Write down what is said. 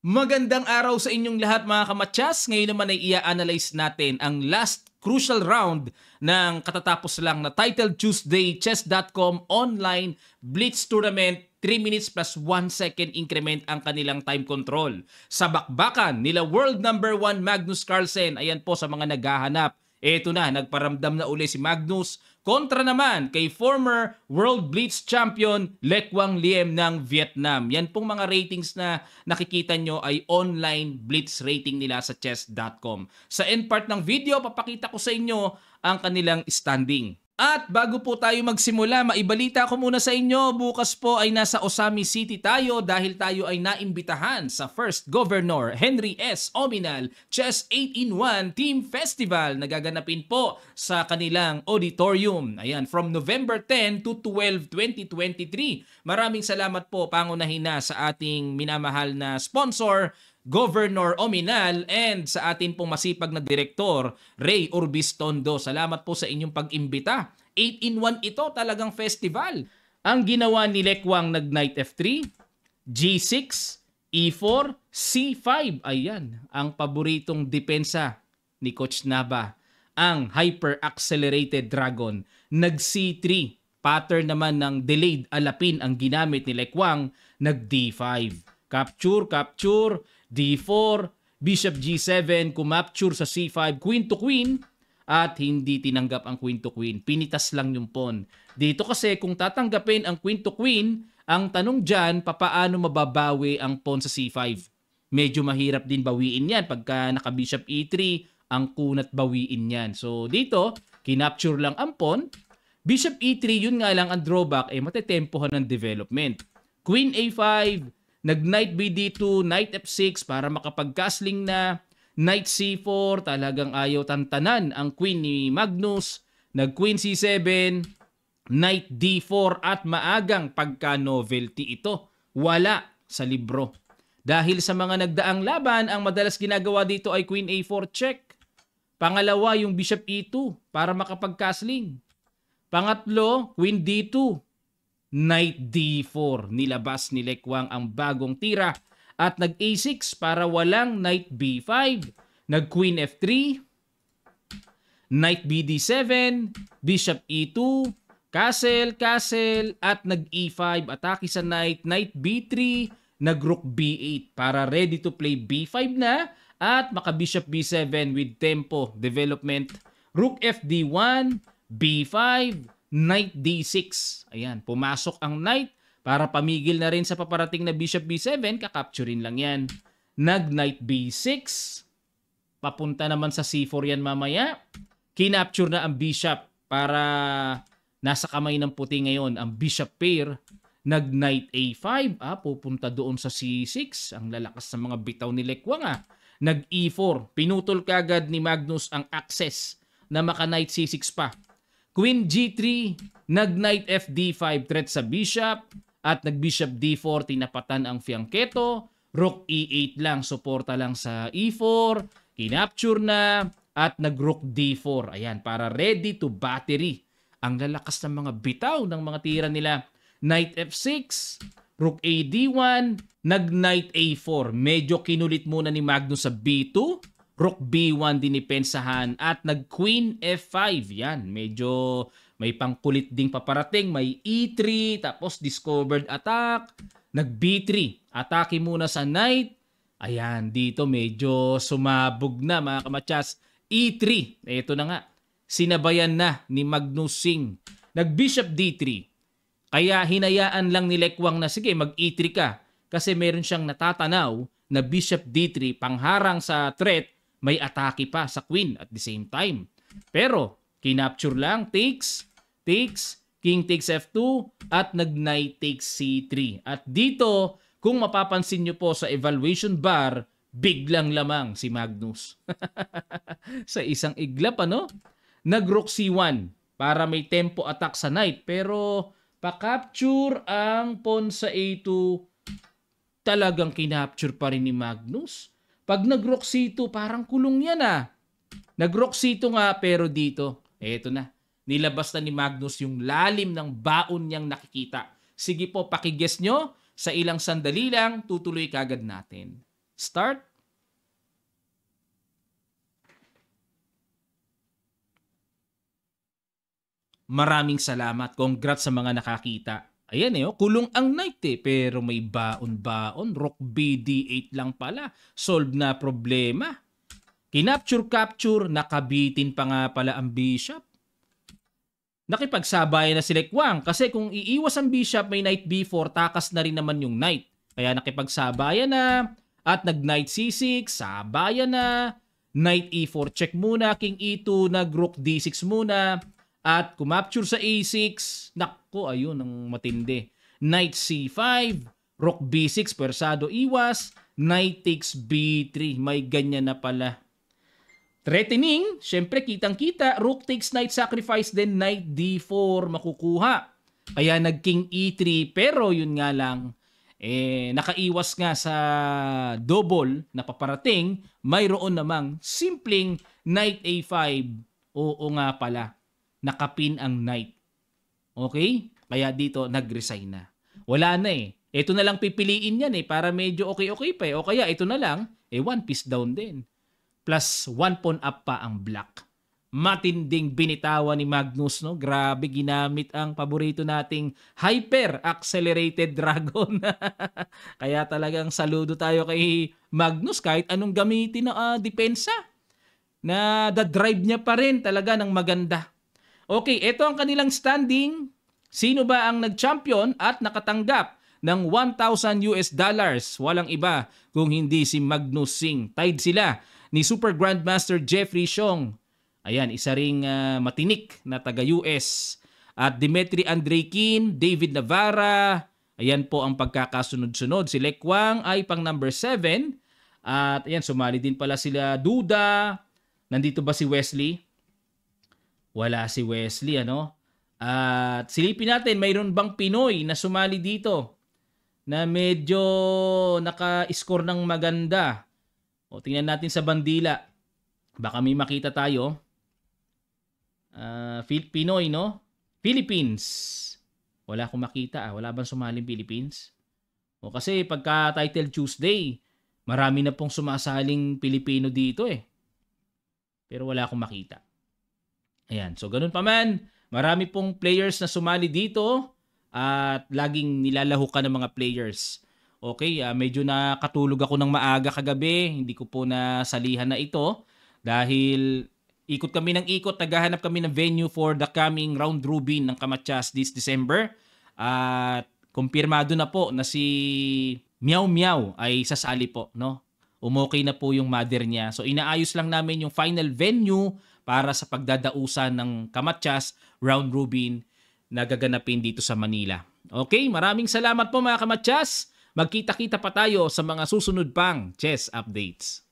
Magandang araw sa inyong lahat mga kamatsas. Ngayon naman ay i-analyze natin ang last crucial round ng katatapos lang na Title Tuesday Chess.com online Blitz Tournament 3 minutes plus 1 second increment ang kanilang time control. Sa bakbakan nila world number 1 Magnus Carlsen, ayan po sa mga naghahanap Eto na, nagparamdam na uli si Magnus kontra naman kay former World Blitz Champion Lekwang Liem ng Vietnam. Yan pong mga ratings na nakikita nyo ay online blitz rating nila sa chess.com. Sa end part ng video, papakita ko sa inyo ang kanilang standing. At bago po tayo magsimula, maibalita ko muna sa inyo, bukas po ay nasa Osami City tayo dahil tayo ay naimbitahan sa First Governor Henry S. Ominal Chess 8-in-1 Team Festival na gaganapin po sa kanilang auditorium. Ayan, from November 10 to 12, 2023. Maraming salamat po pangunahin na sa ating minamahal na sponsor, Governor Ominal and sa atin pong masipag na direktor Ray Urbistondo. Salamat po sa inyong pag-imbita. 8 in 1 ito talagang festival. Ang ginawa ni Lekwang nag knight F3, G6, E4, C5. Ayan, ang paboritong depensa ni Coach Naba. Ang Hyper Accelerated Dragon. Nag C3. Pattern naman ng delayed alapin ang ginamit ni Lekwang. Nag D5. Capture, capture. D4, Bishop G7, kumapture sa C5, Queen to Queen, at hindi tinanggap ang Queen to Queen. Pinitas lang yung pawn. Dito kasi kung tatanggapin ang Queen to Queen, ang tanong dyan, papaano mababawi ang pawn sa C5? Medyo mahirap din bawiin yan pagka naka-Bishop E3, ang kunat bawiin yan. So dito, kinapture lang ang pawn, Bishop E3, yun nga lang ang drawback, eh matetempohan ng development. Queen A5, nag knight bd2, knight f6 para makapag-castling na, knight c4, talagang ayaw tantanan ang queen ni Magnus, nag queen c7, knight d4 at maagang pagka-novelty ito. Wala sa libro. Dahil sa mga nagdaang laban, ang madalas ginagawa dito ay queen a4 check. Pangalawa, yung bishop e2 para makapag-castling. Pangatlo, queen d2 Knight D4. Nilabas ni Lekwang ang bagong tira at nag A6 para walang Knight B5. Nag Queen F3. Knight BD7. Bishop E2. Castle, castle, at nag E5, atake sa knight, knight B3, nag rook B8 para ready to play B5 na at maka bishop B7 with tempo development. Rook FD1, B5, Knight D6. Ayan, pumasok ang knight para pamigil na rin sa paparating na bishop B7, kakapturin lang yan. Nag-knight B6. Papunta naman sa C4 yan mamaya. Kinapture na ang bishop para nasa kamay ng puti ngayon ang bishop pair. Nag-knight A5, ah, pupunta doon sa C6. Ang lalakas ng mga bitaw ni Lekwang ah. Nag E4, pinutol kagad ni Magnus ang access na maka-knight C6 pa Queen G3, nag-knight FD5 threat sa bishop at nag-bishop D4 tinapatan ang fianchetto. Rook E8 lang, suporta lang sa E4, kinapture na at nag-rook D4. Ayan, para ready to battery. Ang lalakas ng mga bitaw ng mga tira nila. Knight F6, Rook A D1, nag-Knight A4. Medyo kinulit muna ni Magnus sa B2 Rook B1 dinipensahan at nag Queen F5. Yan, medyo may pangkulit ding paparating. May E3, tapos discovered attack. Nag B3, atake muna sa knight. Ayan, dito medyo sumabog na mga kamatsas. E3, ito na nga. Sinabayan na ni Magnus Singh. Nag Bishop D3. Kaya hinayaan lang ni Lekwang na sige mag E3 ka kasi meron siyang natatanaw na Bishop D3 pangharang sa threat may atake pa sa queen at the same time. Pero, kinapture lang, takes, takes, king takes f2, at nag-knight takes c3. At dito, kung mapapansin nyo po sa evaluation bar, biglang lamang si Magnus. sa isang iglap, ano? Nag-rook c1 para may tempo attack sa knight. Pero, pa-capture ang pawn sa a2, talagang kinapture pa rin ni Magnus pag nagroksito, parang kulong yan ah. Nagroksito nga pero dito, eto na. Nilabas na ni Magnus yung lalim ng baon niyang nakikita. Sige po, pakiges nyo. Sa ilang sandali lang, tutuloy kagad natin. Start. Maraming salamat. Congrats sa mga nakakita. Ayan eh, oh, kulong ang night eh, pero may baon-baon. Rook BD8 lang pala. Solve na problema. Kinapture-capture, nakabitin pa nga pala ang bishop. Nakipagsabay na si Lekwang kasi kung iiwas ang bishop, may knight B4, takas na rin naman yung knight. Kaya nakipagsabayan na at nag-knight C6, sabayan na. Knight E4 check muna, king E2, nag-rook D6 muna at kumapture sa A6. nako ayun, ang matindi. Knight C5, Rook B6, persado iwas, Knight takes B3. May ganyan na pala. Threatening, syempre kitang-kita, Rook takes Knight sacrifice, then Knight D4 makukuha. Kaya nag-King E3, pero yun nga lang, eh, nakaiwas nga sa double na paparating, mayroon namang simpleng knight a5. Oo nga pala nakapin ang knight. Okay? Kaya dito, nag-resign na. Wala na eh. Ito na lang pipiliin yan eh, para medyo okay-okay pa eh. O kaya ito na lang, eh one piece down din. Plus one pawn up pa ang black. Matinding binitawan ni Magnus, no? Grabe, ginamit ang paborito nating Hyper Accelerated Dragon. kaya talagang saludo tayo kay Magnus kahit anong gamitin na uh, depensa na the drive niya pa rin talaga ng maganda. Okay, ito ang kanilang standing. Sino ba ang nag-champion at nakatanggap ng 1,000 US dollars? Walang iba kung hindi si Magnus Singh. Tied sila ni Super Grandmaster Jeffrey Xiong. Ayan, isa ring uh, matinik na taga-US. At Dimitri Andreykin, David Navarra, ayan po ang pagkakasunod-sunod. Si Lekwang ay pang number 7. At ayan, sumali din pala sila Duda. Nandito ba si Wesley? Wala si Wesley, ano? At silipin natin, mayroon bang Pinoy na sumali dito na medyo naka-score ng maganda? O tingnan natin sa bandila. Baka may makita tayo. Uh, Pinoy, no? Philippines. Wala akong makita. Ah. Wala bang sumaling Philippines? O kasi pagka title Tuesday, marami na pong sumasaling Pilipino dito eh. Pero wala akong makita. Ayan, so ganun pa man, marami pong players na sumali dito at laging nilalaho ka ng mga players. Okay, uh, medyo nakatulog ako ng maaga kagabi, hindi ko po nasalihan na ito dahil ikot kami ng ikot, naghahanap kami ng venue for the coming round robin ng Kamachas this December. At kumpirmado na po na si Meow Meow ay sasali po, no? Umokay na po yung mother niya. So inaayos lang namin yung final venue para sa pagdadausan ng kamatyas round robin na gaganapin dito sa Manila. Okay, maraming salamat po mga kamatyas. Magkita-kita pa tayo sa mga susunod pang chess updates.